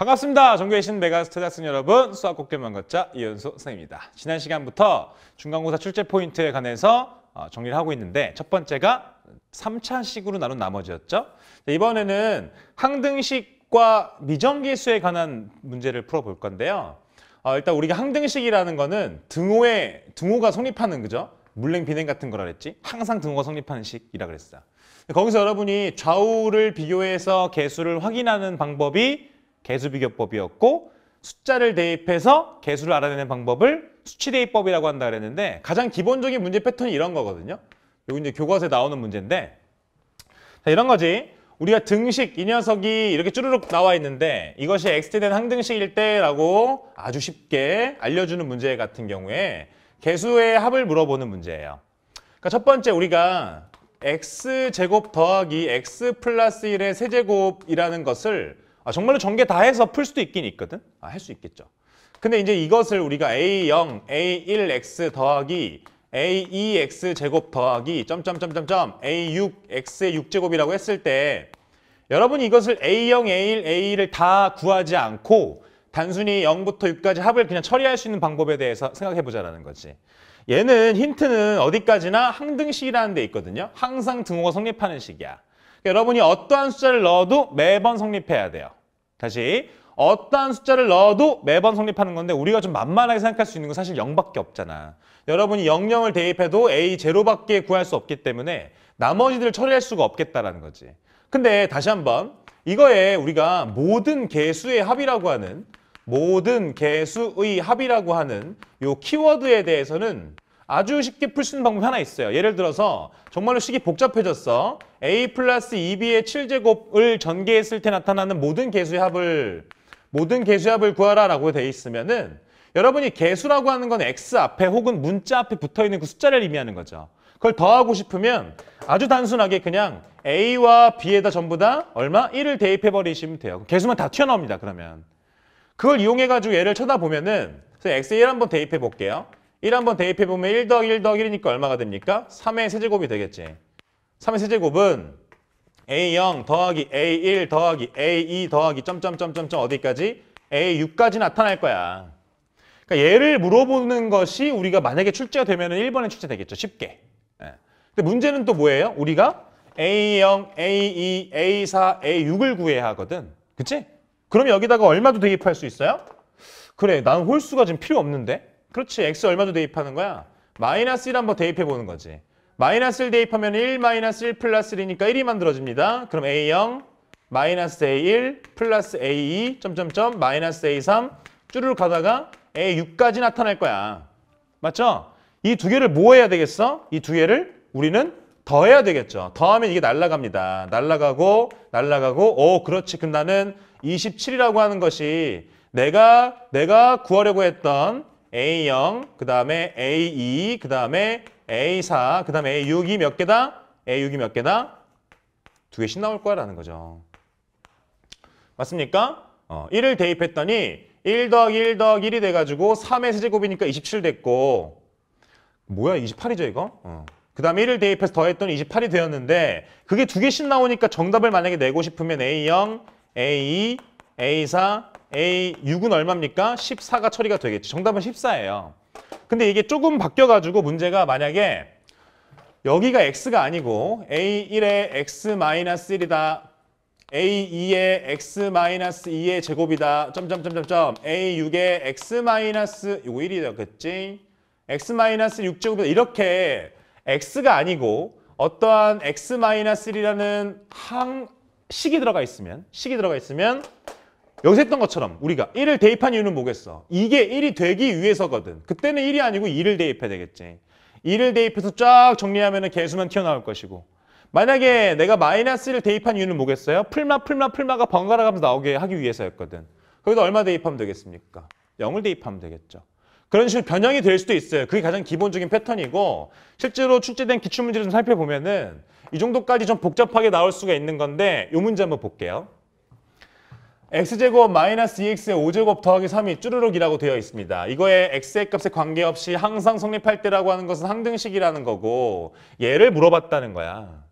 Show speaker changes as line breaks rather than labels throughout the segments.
반갑습니다. 전교의 신메가스터 대학생 여러분, 수학곡대만 걷자 이현수 선생입니다. 지난 시간부터 중간고사 출제 포인트에 관해서 어, 정리를 하고 있는데 첫 번째가 3차식으로 나눈 나머지였죠. 이번에는 항등식과 미정계수에 관한 문제를 풀어볼 건데요. 어, 일단 우리가 항등식이라는 거는 등호에 등호가 성립하는 그죠? 물냉 비냉 같은 거라 그랬지 항상 등호가 성립하는 식이라 그랬어요 거기서 여러분이 좌우를 비교해서 개수를 확인하는 방법이 개수비교법이었고 숫자를 대입해서 개수를 알아내는 방법을 수치대입법이라고 한다 그랬는데 가장 기본적인 문제 패턴이 이런 거거든요. 요기 이제 교과서에 나오는 문제인데 자, 이런 거지. 우리가 등식 이 녀석이 이렇게 쭈르륵 나와 있는데 이것이 엑스제된 항등식일 때라고 아주 쉽게 알려주는 문제 같은 경우에 개수의 합을 물어보는 문제예요. 그러니까 첫 번째 우리가 x제곱 더하기 x 플러스 1의 세제곱이라는 것을 아, 정말로 전개 다 해서 풀 수도 있긴 있거든. 아, 할 수 있겠죠. 근데 이제 이것을 우리가 a0, a1x 더하기 a2x 제곱 더하기 점점점점점 a6x의 6제곱이라고 했을 때 여러분이 이것을 a0, a1, a2를 다 구하지 않고 단순히 0부터 6까지 합을 그냥 처리할 수 있는 방법에 대해서 생각해보자라는 거지. 얘는 힌트는 어디까지나 항등식이라는 데 있거든요. 항상 등호가 성립하는 식이야. 그러니까 여러분이 어떠한 숫자를 넣어도 매번 성립해야 돼요. 다시 어떠한 숫자를 넣어도 매번 성립하는 건데 우리가 좀 만만하게 생각할 수 있는 건 사실 0밖에 없잖아. 여러분이 00을 대입해도 A0밖에 구할 수 없기 때문에 나머지들을 처리할 수가 없겠다라는 거지. 근데 다시 한번 이거에 우리가 모든 개수의 합이라고 하는 모든 개수의 합이라고 하는 요 키워드에 대해서는 아주 쉽게 풀 수 있는 방법이 하나 있어요. 예를 들어서 정말로 식이 복잡해졌어. a 플러스 2b의 7제곱을 전개했을 때 나타나는 모든 개수의 합을 모든 개수의 합을 구하라 라고 돼 있으면은 여러분이 개수라고 하는 건 x 앞에 혹은 문자 앞에 붙어있는 그 숫자를 의미하는 거죠. 그걸 더하고 싶으면 아주 단순하게 그냥 a와 b에다 전부 다 얼마? 1을 대입해버리시면 돼요. 개수만 다 튀어나옵니다. 그러면. 그걸 이용해가지고 얘를 쳐다보면은 x에 1 한번 대입해볼게요. 1 한번 대입해보면 1 더하기 1 더하기 1이니까 얼마가 됩니까? 3의 세제곱이 되겠지. 3의 세제곱은 A0 더하기 A1 더하기 A2 더하기 점점점점점 어디까지? A6까지 나타날 거야. 그러니까 얘를 물어보는 것이 우리가 만약에 출제가 되면 은 1번에 출제되겠죠. 쉽게. 예. 근데 문제는 또 뭐예요? 우리가 A0, A2, A4, A6을 구해야 하거든. 그치? 그럼 여기다가 얼마도 대입할 수 있어요? 그래, 난 홀수가 지금 필요 없는데? 그렇지. x 얼마도 대입하는 거야? 마이너스 1 한번 대입해 보는 거지. 마이너스 1 대입하면 1 마이너스 1 플러스 1이니까 1이 만들어집니다. 그럼 A0 마이너스 A1 플러스 A2 점점점 마이너스 A3 쭈르륵 가다가 A6까지 나타날 거야. 맞죠? 이 두 개를 뭐 해야 되겠어? 이 두 개를 우리는 더해야 되겠죠. 더하면 이게 날라갑니다. 날라가고 날라가고 오 그렇지. 그럼 나는 27이라고 하는 것이 내가 내가 구하려고 했던 A0, 그 다음에 A2, 그 다음에 A4, 그 다음에 A6이 몇 개다? A6이 몇 개다? 두 개씩 나올 거야 라는 거죠. 맞습니까? 어, 1을 대입했더니 1 더하기 1 더하기 1이 돼가지고 3의 세제곱이니까 27 됐고 뭐야 28이죠 이거? 어. 그 다음에 1을 대입해서 더했더니 28이 되었는데 그게 두 개씩 나오니까 정답을 만약에 내고 싶으면 A0, A2, A4, A 6은 얼마입니까? 14가 처리가 되겠지. 정답은 14예요. 근데 이게 조금 바뀌어가지고 문제가 만약에 여기가 x가 아니고 a1의 x-1이다. a2의 x-2의 제곱이다. 점점점점점 a6의 x- 요거 1이었겠지. x-6제곱이다. 이렇게 x가 아니고 어떠한 x-1이라는 항 식이 들어가 있으면 식이 들어가 있으면 여기서 했던 것처럼 우리가 1을 대입한 이유는 뭐겠어? 이게 1이 되기 위해서거든. 그때는 1이 아니고 2를 대입해야 되겠지. 2를 대입해서 쫙 정리하면 은 개수만 튀어나올 것이고 만약에 내가 마이너스 1을 대입한 이유는 뭐겠어요? 풀마 풀마 풀마가 번갈아 가면서 나오게 하기 위해서였거든. 거기다 얼마 대입하면 되겠습니까? 0을 대입하면 되겠죠. 그런 식으로 변형이 될 수도 있어요. 그게 가장 기본적인 패턴이고 실제로 출제된 기출문제를 좀 살펴보면 은이 정도까지 좀 복잡하게 나올 수가 있는 건데 이 문제 한번 볼게요. x제곱 마이너스 2x의 5제곱 더하기 3이 쭈르륵이라고 되어 있습니다. 이거에 x의 값에 관계없이 항상 성립할 때라고 하는 것은 항등식이라는 거고 얘를 물어봤다는 거야.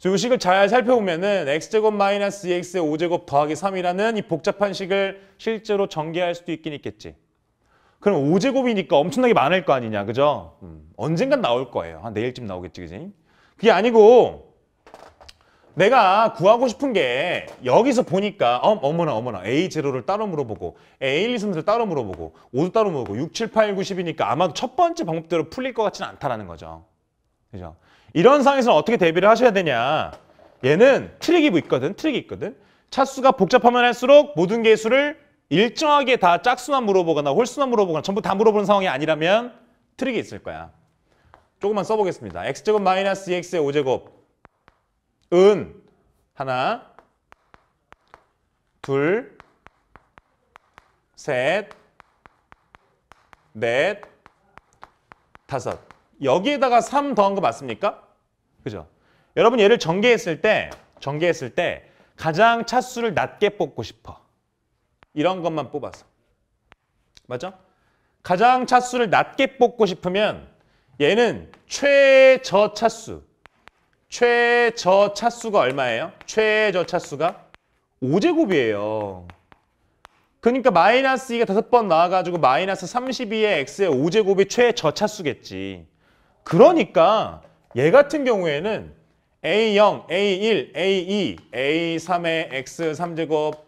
그래이 식을 잘 살펴보면 은 x제곱 마이너스 2x의 5제곱 더하기 3이라는 이 복잡한 식을 실제로 전개할 수도 있긴 있겠지. 그럼 5제곱이니까 엄청나게 많을 거 아니냐, 그죠? 음, 언젠간 나올 거예요. 한 내일쯤 네 나오겠지, 그지? 그게 아니고 내가 구하고 싶은 게 여기서 보니까 어, 머나 어머나 A0를 따로 물어보고 A1, 2, 3를 따로 물어보고 5도 따로 물어보고 6, 7, 8, 9, 10이니까 아마도 첫 번째 방법대로 풀릴 것 같지는 않다라는 거죠. 그죠? 이런 상황에서는 어떻게 대비를 하셔야 되냐 얘는 트릭이 있거든 트릭이 있거든 차수가 복잡하면 할수록 모든 개수를 일정하게 다 짝수만 물어보거나 홀수만 물어보거나 전부 다 물어보는 상황이 아니라면 트릭이 있을 거야 조금만 써보겠습니다 x제곱 마이너스 2x의 e 5제곱 은 하나 둘셋넷 다섯 여기에다가 3 더한 거 맞습니까? 그죠? 여러분 얘를 전개했을 때 전개했을 때 가장 차수를 낮게 뽑고 싶어. 이런 것만 뽑아서. 맞죠? 가장 차수를 낮게 뽑고 싶으면 얘는 최저 차수 최저 차수가 얼마예요? 최저 차수가 5제곱이에요. 그러니까 마이너스 2가 다섯 번 나와가지고 마이너스 32의 x의 5제곱이 최저 차수겠지. 그러니까 얘 같은 경우에는 a0, a1, a2, a3의 x 3제곱,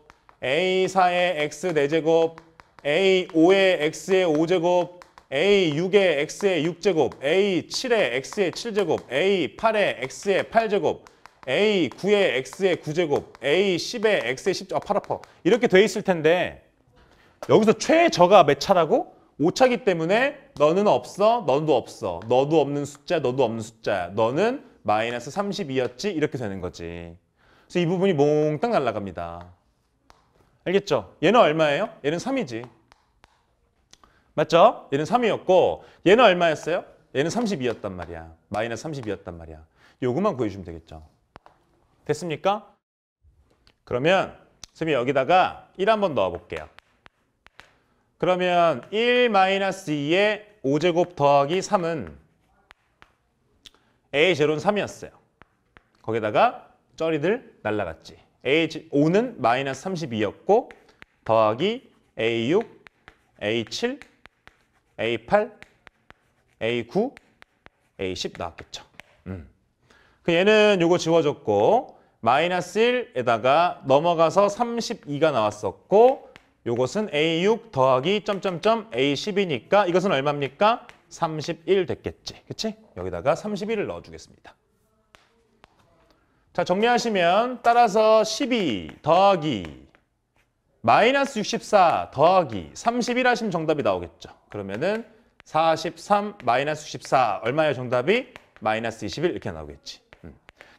a4의 x 4제곱, a5의 x의 5제곱, A6의 X의 6제곱, A7의 X의 7제곱, A8의 X의 8제곱, A9의 X의 9제곱, A10의 X의 10제곱, 아, 팔 아파. 이렇게 돼 있을 텐데 여기서 최저가 몇 차라고? 5차기 때문에 너는 없어, 너도 없어, 너도 없는 숫자, 너도 없는 숫자, 너는 마이너스 32였지 이렇게 되는 거지. 그래서 이 부분이 몽땅 날라갑니다. 알겠죠? 얘는 얼마예요? 얘는 3이지. 맞죠? 얘는 3이었고 얘는 얼마였어요? 얘는 32였단 말이야. 마이너스 32였단 말이야. 요것만 구해주면 되겠죠. 됐습니까? 그러면 선생님 여기다가 1 한번 넣어볼게요. 그러면 1 마이너스 2의 5제곱 더하기 3은 A0는 3이었어요. 거기다가 쩌리들 날라갔지. A5는 마이너스 32였고 더하기 A6, A7, A8, A9, A10 나왔겠죠. 음. 그 얘는 요거 지워졌고 마이너스 1에다가 넘어가서 32가 나왔었고 요것은 A6 더하기 점점점 A10이니까 이것은 얼마입니까? 31 됐겠지. 그치? 여기다가 31을 넣어주겠습니다. 자 정리하시면 따라서 12 더하기 마이너스 64 더하기 31 하시면 정답이 나오겠죠. 그러면은 43 마이너스 64 얼마예요 정답이? 마이너스 21 이렇게 나오겠지. 음.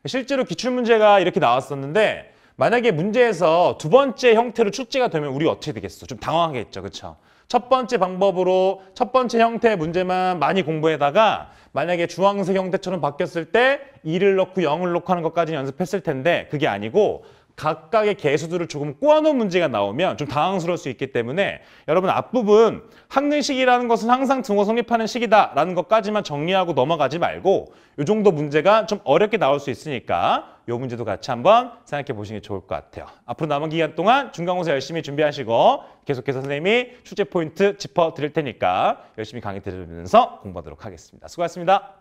실제로 기출문제가 이렇게 나왔었는데 만약에 문제에서 두 번째 형태로 출제가 되면 우리 어떻게 되겠어? 좀 당황하겠죠. 그렇죠? 첫 번째 방법으로 첫 번째 형태의 문제만 많이 공부해다가 만약에 주황색 형태처럼 바뀌었을 때 2를 넣고 0을 넣고 하는 것까지 연습했을 텐데 그게 아니고 각각의 개수들을 조금 꼬아놓은 문제가 나오면 좀 당황스러울 수 있기 때문에 여러분 앞부분 학능시기라는 것은 항상 등호 성립하는 시기다라는 것까지만 정리하고 넘어가지 말고 이 정도 문제가 좀 어렵게 나올 수 있으니까 이 문제도 같이 한번 생각해 보시는 게 좋을 것 같아요. 앞으로 남은 기간 동안 중간고사 열심히 준비하시고 계속해서 선생님이 출제 포인트 짚어 드릴 테니까 열심히 강의 들으면서 공부하도록 하겠습니다. 수고하셨습니다.